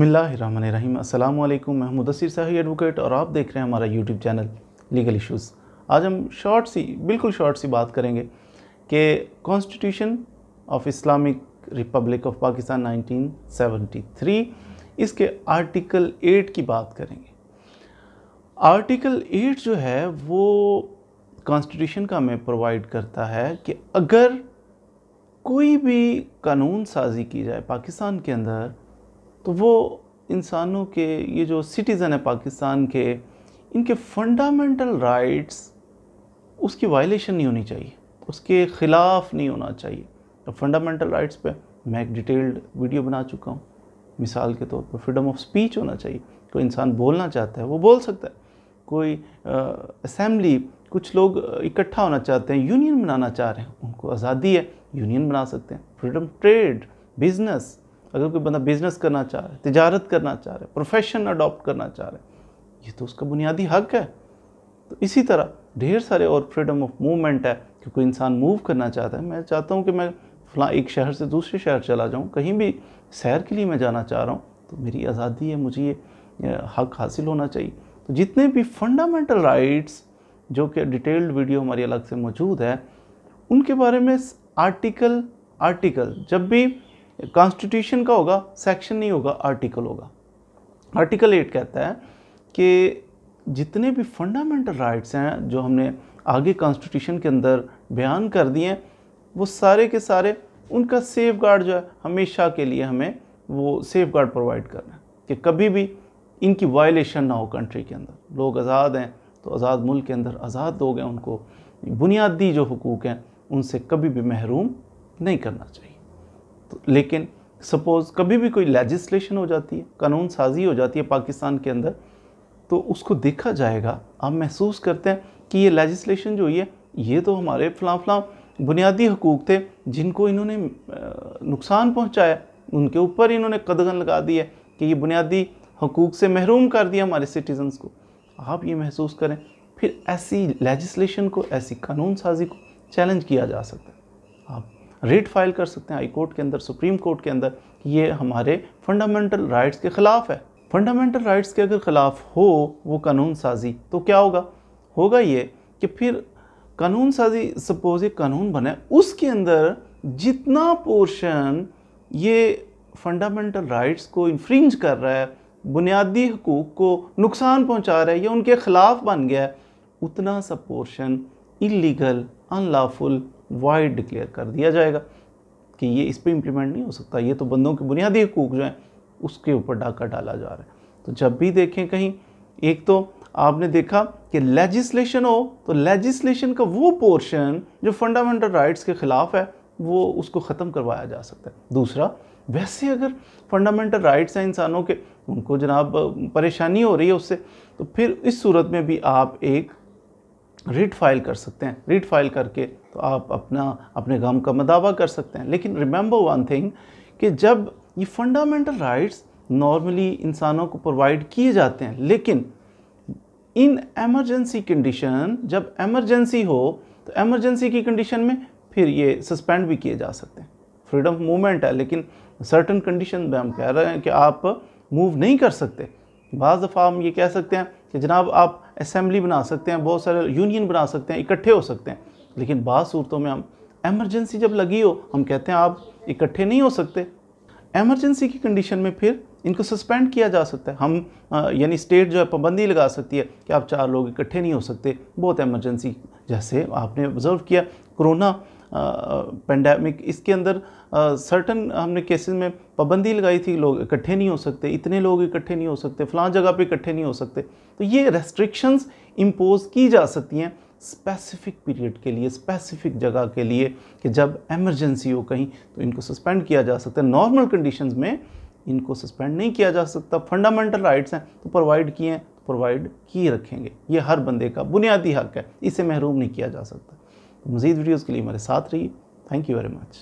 बसमीम् असल मैं मुदसर एडवोकेट और आप देख रहे हैं हमारा यूट्यूब चैनल लीगल इशूज़ आज हम शॉर्ट सी बिल्कुल शॉर्ट सी बात करेंगे कि constitution of Islamic republic of Pakistan 1973 इसके आर्टिकल 8 की बात करेंगे आर्टिकल 8 जो है वो कॉन्स्टिट्यूशन का हमें प्रोवाइड करता है कि अगर कोई भी कानून साजी की जाए पाकिस्तान के अंदर तो वो इंसानों के ये जो सिटीज़न है पाकिस्तान के इनके फंडामेंटल राइट्स उसकी वायलेशन नहीं होनी चाहिए उसके ख़िलाफ़ नहीं होना चाहिए तो फंडामेंटल राइट्स पे मैं एक डिटेल्ड वीडियो बना चुका हूँ मिसाल के तौर पर फ्रीडम ऑफ स्पीच होना चाहिए कोई इंसान बोलना चाहता है वो बोल सकता है कोई असम्बली कुछ लोग इकट्ठा होना चाहते हैं यूनियन बनाना चाह रहे हैं उनको आज़ादी है यूनियन बना सकते हैं फ्रीडम ट्रेड बिजनेस अगर कोई बंदा बिजनेस करना चाह रहा है तजारत करना चाह रहा है प्रोफेशन अडॉप्ट करना चाह रहा है ये तो उसका बुनियादी हक है तो इसी तरह ढेर सारे और फ्रीडम ऑफ मूवमेंट है कि कोई इंसान मूव करना चाहता है मैं चाहता हूँ कि मैं फला एक शहर से दूसरे शहर चला जाऊँ कहीं भी सैर के लिए मैं जाना चाह रहा हूँ तो मेरी आज़ादी है मुझे ये हक हासिल होना चाहिए तो जितने भी फंडामेंटल राइट्स जो कि डिटेल्ड वीडियो हमारी अलग से मौजूद है उनके बारे में आर्टिकल आर्टिकल जब भी कॉन्स्टिट्यूशन का होगा सेक्शन नहीं होगा आर्टिकल होगा आर्टिकल एट कहता है कि जितने भी फंडामेंटल राइट्स हैं जो हमने आगे कॉन्स्टिट्यूशन के अंदर बयान कर दिए हैं वो सारे के सारे उनका सेफ गार्ड जो है हमेशा के लिए हमें वो सेफ गार्ड प्रोवाइड करना है कि कभी भी इनकी वायलेशन ना हो कंट्री के अंदर लोग आज़ाद हैं तो आज़ाद मुल्क के अंदर आज़ाद लोग हैं उनको बुनियादी जो हकूक़ हैं उनसे कभी भी महरूम नहीं करना चाहिए तो लेकिन सपोज़ कभी भी कोई लेजिस्लेशन हो जाती है कानून साजी हो जाती है पाकिस्तान के अंदर तो उसको देखा जाएगा आप महसूस करते हैं कि ये लेजिस्लेशन जो ये है ये तो हमारे फलां फलां बुनियादी हकूक़ थे जिनको इन्होंने नुकसान पहुंचाया उनके ऊपर इन्होंने कदगन लगा दी है कि ये बुनियादी हकूक़ से महरूम कर दिया हमारे सिटीजन्स को आप ये महसूस करें फिर ऐसी लेजिस्लेशन को ऐसी कानून साजी को चैलेंज किया जा सकता है आप रीट फाइल कर सकते हैं हाई कोर्ट के अंदर सुप्रीम कोर्ट के अंदर ये हमारे फंडामेंटल राइट्स के ख़िलाफ़ है फंडामेंटल राइट्स के अगर ख़िलाफ़ हो वो कानून साजी तो क्या होगा होगा ये कि फिर कानून साजी सपोज एक कानून बने उसके अंदर जितना पोर्शन ये फंडामेंटल राइट्स को इन्फ्रिंज कर रहा है बुनियादी हकूक़ को नुकसान पहुंचा रहा है या उनके ख़िलाफ़ बन गया है उतना सा portion illegal unlawful void declare कर दिया जाएगा कि ये इस पर इम्प्लीमेंट नहीं हो सकता ये तो बंदों के बुनियादी हकूक जो हैं उसके ऊपर डाका डाला जा रहा है तो जब भी देखें कहीं एक तो आपने देखा कि लेजिस्लेशन हो तो लेजिस्लेशन का वो पोर्शन जो फंडामेंटल राइट्स के ख़िलाफ़ है वो उसको ख़त्म करवाया जा सकता है दूसरा वैसे अगर फंडामेंटल राइट्स हैं इंसानों के उनको जनाब परेशानी हो रही है उससे तो फिर इस सूरत में भी आप एक रिट फाइल कर सकते हैं रिट फाइल करके तो आप अपना अपने गम का मदावा कर सकते हैं लेकिन रिमेंबर वन थिंग कि जब ये फंडामेंटल राइट्स नॉर्मली इंसानों को प्रोवाइड किए जाते हैं लेकिन इन एमरजेंसी कंडीशन जब एमरजेंसी हो तो एमरजेंसी की कंडीशन में फिर ये सस्पेंड भी किए जा सकते हैं फ्रीडम ऑफ मूवमेंट है लेकिन सर्टन कंडीशन में हम कह रहे हैं कि आप मूव नहीं कर सकते बज़ दफ़ा हम ये कह सकते हैं कि जनाब आप असम्बली बना सकते हैं बहुत सारे यूनियन बना सकते हैं इकट्ठे हो सकते हैं लेकिन बाद सूरतों में हम एमरजेंसी जब लगी हो हम कहते हैं आप इकट्ठे नहीं हो सकते एमरजेंसी की कंडीशन में फिर इनको सस्पेंड किया जा सकता है हम यानी स्टेट जो है पाबंदी लगा सकती है कि आप चार लोग इकट्ठे नहीं हो सकते बहुत एमरजेंसी जैसे आपने ऑब्जर्व किया कोरोना पेंडेमिक इसके अंदर सर्टन हमने केसेस में पाबंदी लगाई थी लोग इकट्ठे नहीं हो सकते इतने लोग इकट्ठे नहीं हो सकते फलां जगह पे इकट्ठे नहीं हो सकते तो ये रेस्ट्रिक्शंस इम्पोज की जा सकती हैं स्पेसिफिक पीरियड के लिए स्पेसिफिक जगह के लिए कि जब एमरजेंसी हो कहीं तो इनको सस्पेंड किया जा सकता है नॉर्मल कंडीशंस में इनको सस्पेंड नहीं किया जा सकता फंडामेंटल राइट्स हैं तो प्रोवाइड किए हैं तो प्रोवाइड किए रखेंगे ये हर बंदे का बुनियादी हक है इसे महरूम नहीं किया जा सकता तो मज़ीद वीडियोज़ के लिए हमारे साथ रहिए थैंक यू वेरी मच